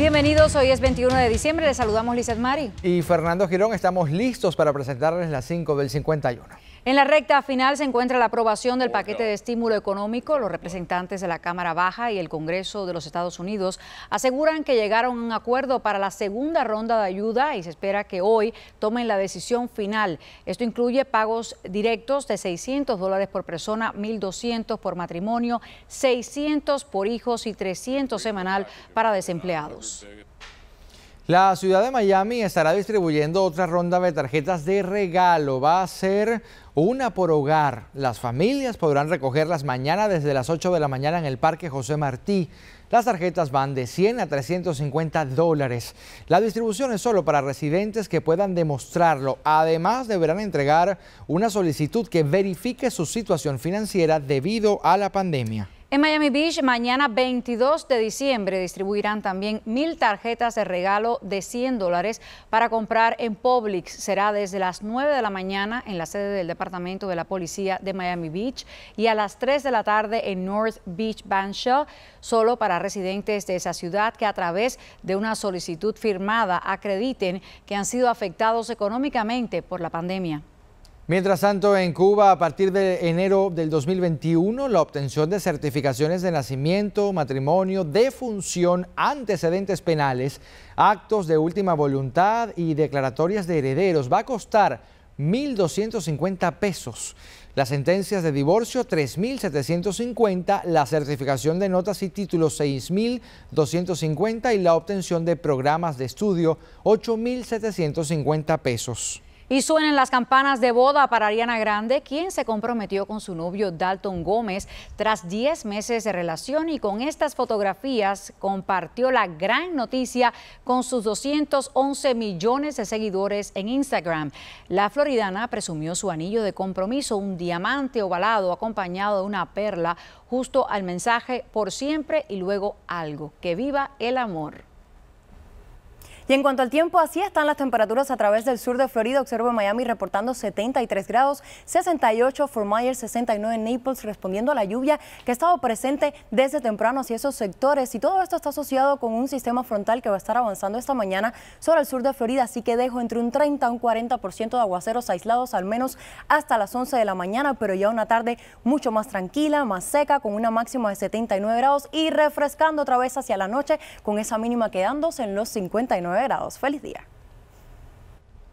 Bienvenidos, hoy es 21 de diciembre, les saludamos Lizeth Mari. Y Fernando Girón, estamos listos para presentarles las 5 del 51. En la recta final se encuentra la aprobación del oh, paquete de estímulo económico. Los representantes de la Cámara Baja y el Congreso de los Estados Unidos aseguran que llegaron a un acuerdo para la segunda ronda de ayuda y se espera que hoy tomen la decisión final. Esto incluye pagos directos de 600 dólares por persona, 1.200 por matrimonio, 600 por hijos y 300 semanal para desempleados. La ciudad de Miami estará distribuyendo otra ronda de tarjetas de regalo. Va a ser una por hogar. Las familias podrán recogerlas mañana desde las 8 de la mañana en el Parque José Martí. Las tarjetas van de 100 a 350 dólares. La distribución es solo para residentes que puedan demostrarlo. Además, deberán entregar una solicitud que verifique su situación financiera debido a la pandemia. En Miami Beach, mañana 22 de diciembre, distribuirán también mil tarjetas de regalo de 100 dólares para comprar en Publix. Será desde las 9 de la mañana en la sede del Departamento de la Policía de Miami Beach y a las 3 de la tarde en North Beach Banshaw, solo para residentes de esa ciudad que a través de una solicitud firmada acrediten que han sido afectados económicamente por la pandemia. Mientras tanto, en Cuba, a partir de enero del 2021, la obtención de certificaciones de nacimiento, matrimonio, defunción, antecedentes penales, actos de última voluntad y declaratorias de herederos va a costar 1.250 pesos. Las sentencias de divorcio 3.750, la certificación de notas y títulos 6.250 y la obtención de programas de estudio 8.750 pesos. Y suenan las campanas de boda para Ariana Grande, quien se comprometió con su novio Dalton Gómez tras 10 meses de relación y con estas fotografías compartió la gran noticia con sus 211 millones de seguidores en Instagram. La floridana presumió su anillo de compromiso, un diamante ovalado acompañado de una perla, justo al mensaje por siempre y luego algo. Que viva el amor. Y en cuanto al tiempo, así están las temperaturas a través del sur de Florida. Observo Miami reportando 73 grados, 68 Fort Myers, 69 Naples, respondiendo a la lluvia que ha estado presente desde temprano hacia esos sectores. Y todo esto está asociado con un sistema frontal que va a estar avanzando esta mañana sobre el sur de Florida, así que dejo entre un 30 a un 40% de aguaceros aislados al menos hasta las 11 de la mañana, pero ya una tarde mucho más tranquila, más seca, con una máxima de 79 grados y refrescando otra vez hacia la noche con esa mínima quedándose en los 59 grados. Feliz día.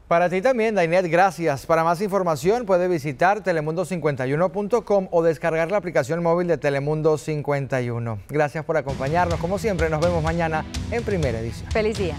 Para ti también, Dainet, gracias. Para más información puede visitar telemundo51.com o descargar la aplicación móvil de Telemundo 51. Gracias por acompañarnos. Como siempre, nos vemos mañana en primera edición. Feliz día.